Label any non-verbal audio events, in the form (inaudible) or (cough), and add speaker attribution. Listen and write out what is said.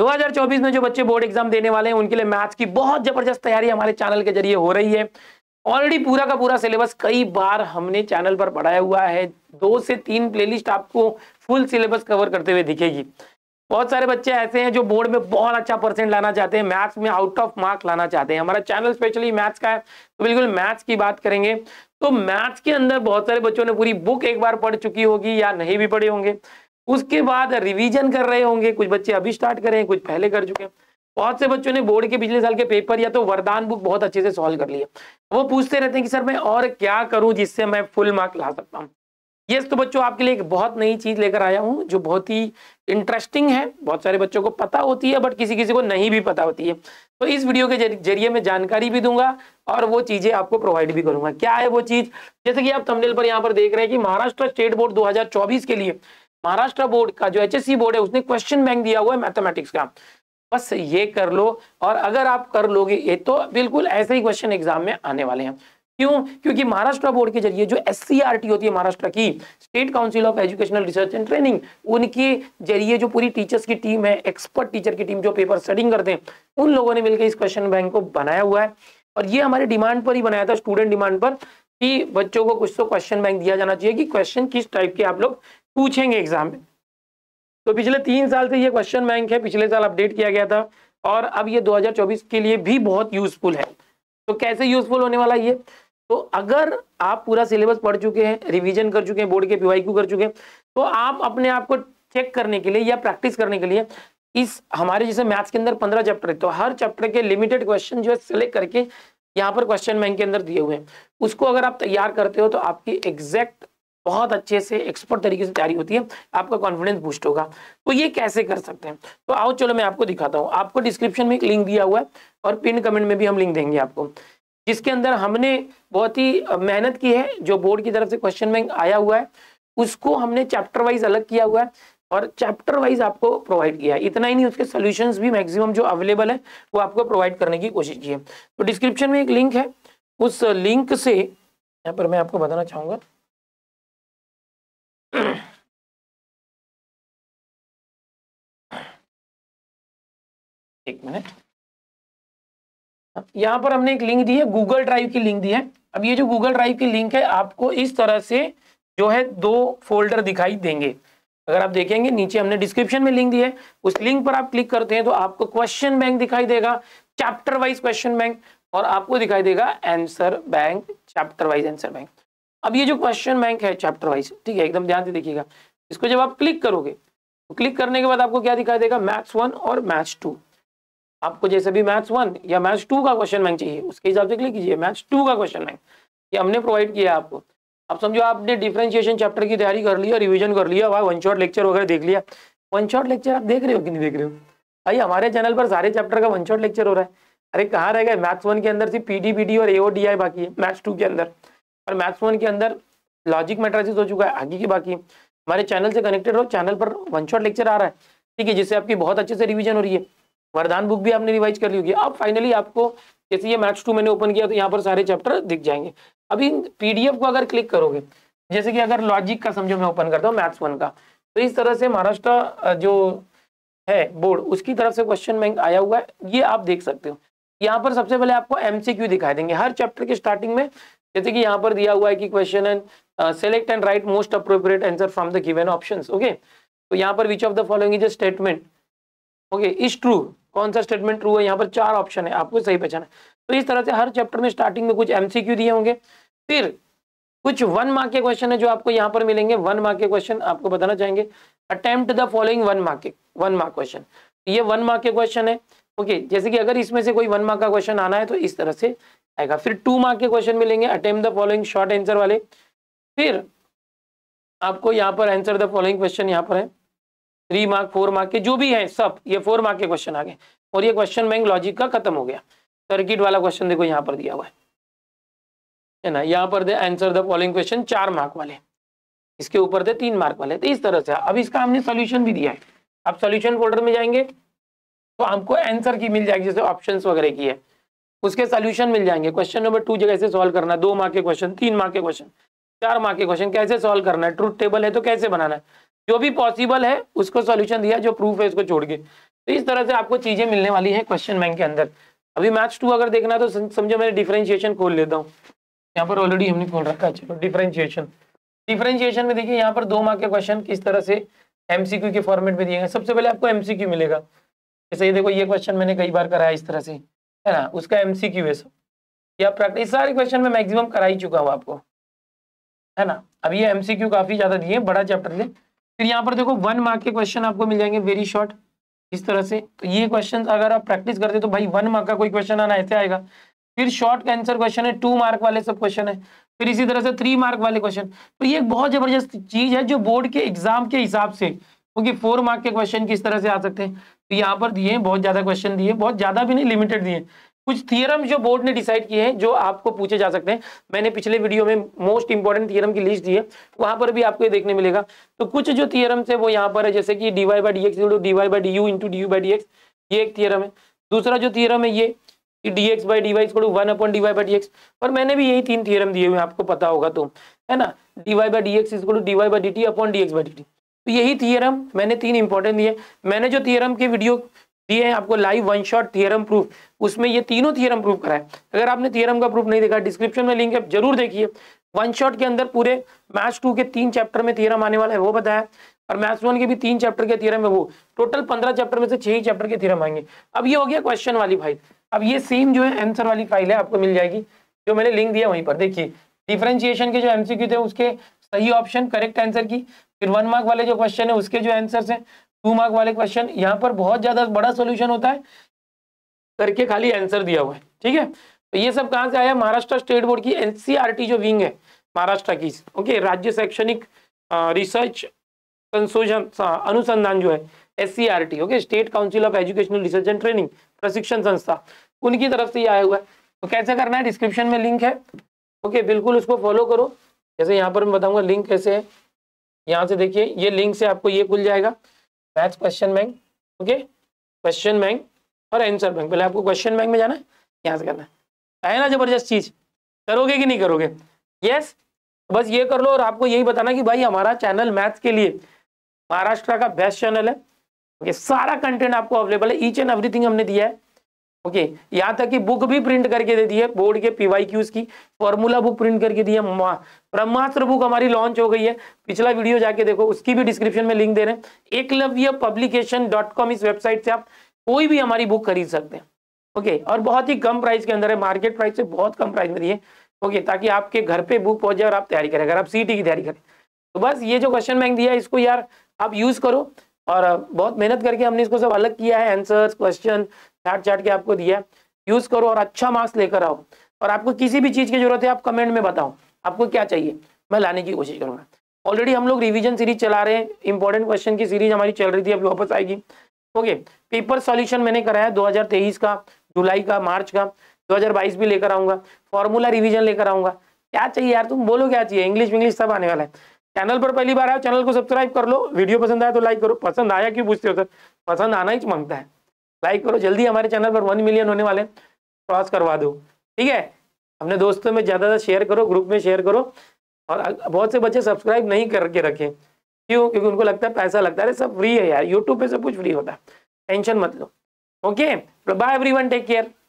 Speaker 1: 2024 में जो बच्चे बोर्ड एग्जाम देने वाले हैं उनके लिए मैथ्स की बहुत जबरदस्त तैयारी हमारे चैनल के जरिए हो रही है ऑलरेडी पूरा का पूरा सिलेबस कई बार हमने चैनल पर पढ़ाया हुआ है दो से तीन प्लेलिस्ट आपको फुल सिलेबस कवर करते हुए दिखेगी बहुत सारे बच्चे ऐसे हैं जो बोर्ड में बहुत अच्छा परसेंट लाना चाहते हैं मैथ्स में आउट ऑफ मार्क लाना चाहते हैं हमारा चैनल स्पेशली मैथ्स का है तो बिल्कुल मैथ्स की बात करेंगे तो मैथ्स के अंदर बहुत सारे बच्चों ने पूरी बुक एक बार पढ़ चुकी होगी या नहीं भी पढ़े होंगे उसके बाद रिवीजन कर रहे होंगे कुछ बच्चे अभी स्टार्ट कर रहे हैं कुछ पहले कर चुके हैं बहुत से बच्चों ने बोर्ड के पिछले साल के पेपर या तो वरदान बुक बहुत अच्छे से सॉल्व कर लिया वो पूछते रहते हैं कि सर मैं और क्या करूं जिससे मैं फुल मार्क ला सकता हूँ ये तो बच्चों आपके लिए एक बहुत नई चीज लेकर आया हूँ जो बहुत ही इंटरेस्टिंग है बहुत सारे बच्चों को पता होती है बट किसी किसी को नहीं भी पता होती है तो इस वीडियो के जरिए मैं जानकारी भी दूंगा और वो चीजें आपको प्रोवाइड भी करूंगा क्या है वो चीज जैसे कि आप तमनेल पर यहाँ पर देख रहे हैं कि महाराष्ट्र स्टेट बोर्ड 2024 के लिए महाराष्ट्र बोर्ड का जो एच e बोर्ड है उसने क्वेश्चन बैंक दिया हुआ है मैथमेटिक्स का बस ये कर लो और अगर आप कर लोगे ये तो बिल्कुल ऐसे ही क्वेश्चन एग्जाम में आने वाले हैं क्यों क्योंकि महाराष्ट्र बोर्ड के जरिए जो एस e होती है महाराष्ट्र की state council of educational research and training उनके जरिए जो पूरी टीचर्स की टीम है एक्सपर्ट टीचर की टीम जो पेपर स्टडिंग करते हैं उन लोगों ने मिलकर इस क्वेश्चन बैंक को बनाया हुआ है और ये हमारे डिमांड पर ही बनाया था स्टूडेंट डिमांड पर कि बच्चों को कुछ तो क्वेश्चन बैंक दिया जाना चाहिए कि क्वेश्चन किस टाइप के आप लोग पूछेंगे एग्जाम में तो पिछले तीन साल से ये क्वेश्चन बैंक है पिछले साल अपडेट किया गया था और अब ये 2024 के लिए भी बहुत यूजफुल है तो कैसे यूजफुल होने वाला ये तो अगर आप पूरा सिलेबस पढ़ चुके हैं रिवीजन कर चुके हैं बोर्ड के पी कर चुके हैं तो आप अपने आप को चेक करने के लिए या प्रैक्टिस करने के लिए इस हमारे जैसे मैथ्स के अंदर पंद्रह चैप्टर है तो हर चैप्टर के लिमिटेड क्वेश्चन जो है सिलेक्ट करके यहाँ पर क्वेश्चन बैंक के अंदर दिए हुए हैं उसको अगर आप तैयार करते हो तो आपकी एग्जैक्ट बहुत अच्छे से एक्सपर्ट तरीके से तैयारी होती है आपका कॉन्फिडेंस बूस्ट होगा तो ये कैसे कर सकते हैं तो आओ चलो मैं आपको दिखाता हूँ आपको डिस्क्रिप्शन में एक लिंक दिया हुआ है और पिन कमेंट में भी हम लिंक देंगे आपको जिसके अंदर हमने बहुत ही मेहनत की है जो बोर्ड की तरफ से क्वेश्चन में आया हुआ है उसको हमने चैप्टर वाइज अलग किया हुआ है और चैप्टर वाइज आपको प्रोवाइड किया है इतना ही नहीं उसके सोल्यूशन भी मैक्सिमम जो अवेलेबल है वो आपको प्रोवाइड करने की कोशिश की है तो डिस्क्रिप्शन में एक लिंक है उस लिंक से यहाँ पर मैं आपको बताना चाहूँगा (clears throat) एक मिनट यहां पर हमने एक लिंक दी है गूगल ड्राइव की लिंक दी है अब ये जो गूगल ड्राइव की लिंक है आपको इस तरह से जो है दो फोल्डर दिखाई देंगे अगर आप देखेंगे नीचे हमने डिस्क्रिप्शन में लिंक दी है उस लिंक पर आप क्लिक करते हैं तो आपको क्वेश्चन बैंक दिखाई देगा चैप्टर वाइज क्वेश्चन बैंक और आपको दिखाई देगा answer bank chapter wise answer bank अब ये जो क्वेश्चन बैंक है चैप्टर वाइज ठीक है एकदम ध्यान से देखिएगा इसको जब आप क्लिक करोगे तो क्लिक करने के बाद आपको क्या दिखाई देगा मैथ्स वन और मैथ्स टू आपको जैसे भी मैथ्स वन या मैथ्स टू का क्वेश्चन बैंक चाहिए उसके हिसाब से क्लिक कीजिए मैथ्स टू का क्वेश्चन बैंक ये हमने प्रोवाइड किया है आपको अब समझो आपने डिफ्रेंशिएशन चैप्टर की तैयारी कर लिया रिविजन कर लिया भाई वन शॉट लेक्चर वगैरह देख लिया वन शॉट लेक्चर आप देख रहे हो कि नहीं देख रहे हो भाई हमारे चैनल पर सारे चैप्टर का वन शॉट लेक्चर हो रहा है अरे कहाँ रह गए मैथ्स वन के अंदर सिर्फ पी डी और एओडीआई बाकी है मैथ्स टू के अंदर और मैथ्स वन के अंदर लॉजिक मेट्राइसिस हो चुका है आगे की बाकी हमारे चैनल से कनेक्टेड रहो चैनल पर वन शॉट लेक्चर आ रहा है ठीक है जिससे आपकी बहुत अच्छे से रिविजन हो रही है वरदान बुक भी आपने रिवाइज कर ली होगी अब फाइनली आपको जैसे ये मैथ्स टू मैंने ओपन किया तो यहाँ पर सारे चैप्टर दिख जाएंगे अभी पीडीएफ को अगर क्लिक करोगे जैसे कि अगर लॉजिक का समझो मैं ओपन करता हूँ मैथ्स वन का तो इस तरह से महाराष्ट्र जो है बोर्ड उसकी तरफ से क्वेश्चन बैंक आया हुआ है ये आप देख सकते हो यहाँ पर सबसे पहले आपको एमसीक्यू दिखाई देंगे हर चैप्टर के स्टार्टिंग में जैसे कि यहाँ पर दिया हुआ है कि question and select and write most appropriate answer from the given options okay तो यहाँ पर which of the following is a statement okay is true कौन सा स्टेटमेंट ट्रू है यहाँ पर चार ऑप्शन है आपको सही पहचाना तो इस तरह से हर चैप्टर में स्टार्टिंग में कुछ एमसीक्यू दिए होंगे फिर कुछ वन मार्क के क्वेश्चन है जो आपको यहाँ पर मिलेंगे वन मार्क के क्वेश्चन आपको बताना चाहेंगे attempt the following one mark के वन मार्क क्वेश्चन ये वन मार्क के क्वेश्चन है ओके okay, जैसे कि अगर इसमें से कोई वन मार्क का क्वेश्चन आना है तो इस तरह से आएगा फिर टू मार्क के क्वेश्चन मिलेंगे attempt the following short answer वाले फिर आपको यहाँ पर आंसर द फॉलोइंग क्वेश्चन यहाँ पर है थ्री मार्क फोर मार्क के जो भी है सब ये फोर मार्क के क्वेश्चन आ गए और ये क्वेश्चन बैंक लॉजिक का खत्म हो गया सर्किट वाला क्वेश्चन देखो यहाँ पर दिया हुआ है है ना यहाँ पर दे आंसर द फॉलोइंग क्वेश्चन चार मार्क वाले इसके ऊपर थे तीन मार्क वाले तो इस तरह से अब इसका हमने सोल्यूशन भी दिया है आप सोल्यूशन फोल्डर में जाएंगे तो हमको आंसर की मिल जाएगी जैसे ऑप्शन वगैरह की है उसके सोल्यूशन मिल जाएंगे क्वेश्चन नंबर टू कैसे सॉल्व करना है दो मार्क के क्वेश्चन तीन मार्क के क्वेश्चन चार मार्क के क्वेश्चन कैसे सॉल्व करना है ट्रूथ टेबल है तो कैसे बनाना है जो भी पॉसिबल है उसको सोल्यूशन दिया जो प्रूफ है उसको छोड़ के तो इस तरह से आपको चीजें मिलने वाली है क्वेश्चन बैंक के अंदर अभी मैथ्स टू अगर देखना तो समझो मैंने डिफरेंशिएशन खोल लेता हूँ यहाँ पर ऑलरेडी हमने खोल रखा है चलो डिफरेंशिएशन डिफरेंशिएशन में देखिए यहाँ पर दो मार्क के क्वेश्चन किस तरह से एमसीक्यू के फॉर्मेट में दिए गए सबसे पहले आपको एमसीक्यू मिलेगा जैसे ये देखो ये क्वेश्चन मैंने कई बार कराया इस तरह से है ना उसका एमसीक्यू है सब या प्रैक्टिस सारे क्वेश्चन में मैक्सिमम करा ही चुका हूँ आपको है ना अब ये एमसीक्यू काफी ज्यादा दिए बड़ा चैप्टर ले फिर यहाँ पर देखो वन मार्क के क्वेश्चन आपको मिल जाएंगे वेरी शॉर्ट इस तरह से तो ये क्वेश्चन अगर आप प्रैक्टिस करते तो भाई वन मार्क का कोई क्वेश्चन आना ऐसे आएगा फिर शॉर्ट आंसर क्वेश्चन है टू मार्क वाले सब क्वेश्चन है फिर इसी तरह से थ्री मार्क वाले क्वेश्चन तो ये एक बहुत जबरदस्त चीज है जो बोर्ड के एग्जाम के हिसाब से क्योंकि फोर मार्क के क्वेश्चन किस तरह से आ सकते हैं तो यहाँ पर दिए हैं बहुत ज़्यादा क्वेश्चन दिए बहुत ज़्यादा भी नहीं लिमिटेड दिए कुछ थियरम जो बोर्ड ने डिसाइड किए हैं जो आपको पूछे जा सकते हैं मैंने पिछले वीडियो में मोस्ट इंपॉर्टेंट थियरम की लिस्ट दी है वहां पर भी आपको ये देखने मिलेगा तो कुछ जो थियरम है वो यहाँ पर है जैसे कि d y by d x into d y by d u into d u by d x ये एक थियरम है दूसरा जो थियरम है ये कि d x by d y one upon d y by d x और मैंने भी यही तीन थियरम दिए हुए आपको पता होगा तो है ना d y by d x इसको d y by d t upon d x by d t तो यही थियरम मैंने तीन इंपॉर्टेंट दिए मैंने जो थियरम के वीडियो दिए हैं आपको live one shot theorem proof उसमें ये तीनों थियरम प्रूफ कराए अगर आपने थियरम का प्रूफ नहीं देखा डिस्क्रिप्शन में लिंक है जरूर देखिए वन शॉट के अंदर पूरे मैथ्स टू के तीन चैप्टर में थियरम आने वाला है वो बताया और मैथ्स वन के भी तीन चैप्टर के थियरम है वो टोटल पंद्रह चैप्टर में से छह ही चैप्टर के थियरम आएंगे अब ये हो गया क्वेश्चन वाली फाइल अब ये सेम जो है आंसर वाली फाइल है आपको मिल जाएगी जो मैंने लिंक दिया वहीं पर देखिए डिफ्रेंशिएशन के जो एमसीक्यू थे उसके सही ऑप्शन करेक्ट आंसर की फिर वन मार्क वाले जो क्वेश्चन है उसके जो आंसर है टू मार्क वाले क्वेश्चन यहाँ पर बहुत ज़्यादा बड़ा सोल्यूशन होता है करके खाली आंसर दिया हुआ है ठीक है तो ये सब कहाँ से आया महाराष्ट्र स्टेट बोर्ड की एनसीईआरटी e जो विंग है महाराष्ट्र की ओके राज्य शैक्षणिक रिसर्च संशोधन अनुसंधान जो है S okay state council of educational research and training प्रशिक्षण संस्था उनकी तरफ से ये आया हुआ है तो कैसे करना है डिस्क्रिप्शन में लिंक है ओके बिल्कुल उसको फॉलो करो जैसे यहाँ पर मैं बताऊंगा लिंक कैसे है यहाँ से देखिए ये लिंक से आपको ये खुल जाएगा math question bank okay question bank और आंसर बैंक पहले आपको क्वेश्चन बैंक में जाना है यहाँ से करना है है ना जबरदस्त चीज़ करोगे कि नहीं करोगे यस बस ये कर लो और आपको यही बताना कि भाई हमारा चैनल मैथ्स के लिए महाराष्ट्र का बेस्ट चैनल है ओके सारा कंटेंट आपको अवेलेबल है ईच एंड एवरीथिंग हमने दिया है ओके okay, यहाँ तक कि बुक भी प्रिंट करके दे दी है बोर्ड के पीवाई क्यूज की फॉर्मूला बुक प्रिंट करके दी है ब्रह्मास्त्र बुक हमारी लॉन्च हो गई है पिछला वीडियो जाके देखो उसकी भी डिस्क्रिप्शन में लिंक दे रहे हैं एकलव्य पब्लिकेशन डॉट कॉम इस वेबसाइट से आप कोई भी हमारी बुक खरीद सकते हैं ओके okay, और बहुत ही कम प्राइस के अंदर है मार्केट प्राइस से बहुत कम प्राइस में दिए ओके okay, ताकि आपके घर पे बुक पहुंच जाए और आप तैयारी करें अगर आप सी की तैयारी करें तो बस ये जो क्वेश्चन बैंक दिया है इसको यार आप यूज करो और बहुत मेहनत करके हमने इसको सब अलग किया है आंसर्स क्वेश्चन चार्ट चार्ट के आपको दिया है यूज करो और अच्छा मार्क्स लेकर आओ और आपको किसी भी चीज़ की जरूरत है आप कमेंट में बताओ आपको क्या चाहिए मैं लाने की कोशिश करूंगा ऑलरेडी हम लोग रिविजन सीरीज चला रहे हैं इंपॉर्टेंट क्वेश्चन की सीरीज हमारी चल रही थी अभी वापस आएगी ओके पेपर सोल्यूशन मैंने कराया दो का जुलाई का मार्च का 2022 भी लेकर आऊंगा फॉर्मूला रिवीजन लेकर आऊंगा क्या चाहिए यार तुम बोलो क्या चाहिए इंग्लिश इंग्लिश सब आने वाला है चैनल पर पहली बार आओ चैनल को सब्सक्राइब कर लो वीडियो पसंद आया तो लाइक करो पसंद आया क्यों पूछते हो सर पसंद आना ही मांगता है लाइक करो जल्दी हमारे चैनल पर वन मिलियन होने वाले क्रॉस करवा दो ठीक है अपने दोस्तों में ज़्यादा से शेयर करो ग्रुप में शेयर करो और बहुत से बच्चे सब्सक्राइब नहीं करके रखें क्यों क्योंकि उनको लगता है पैसा लगता है अरे सब फ्री है यार यूट्यूब पे सब कुछ फ्री होता है टेंशन मत लो okay bye everyone take care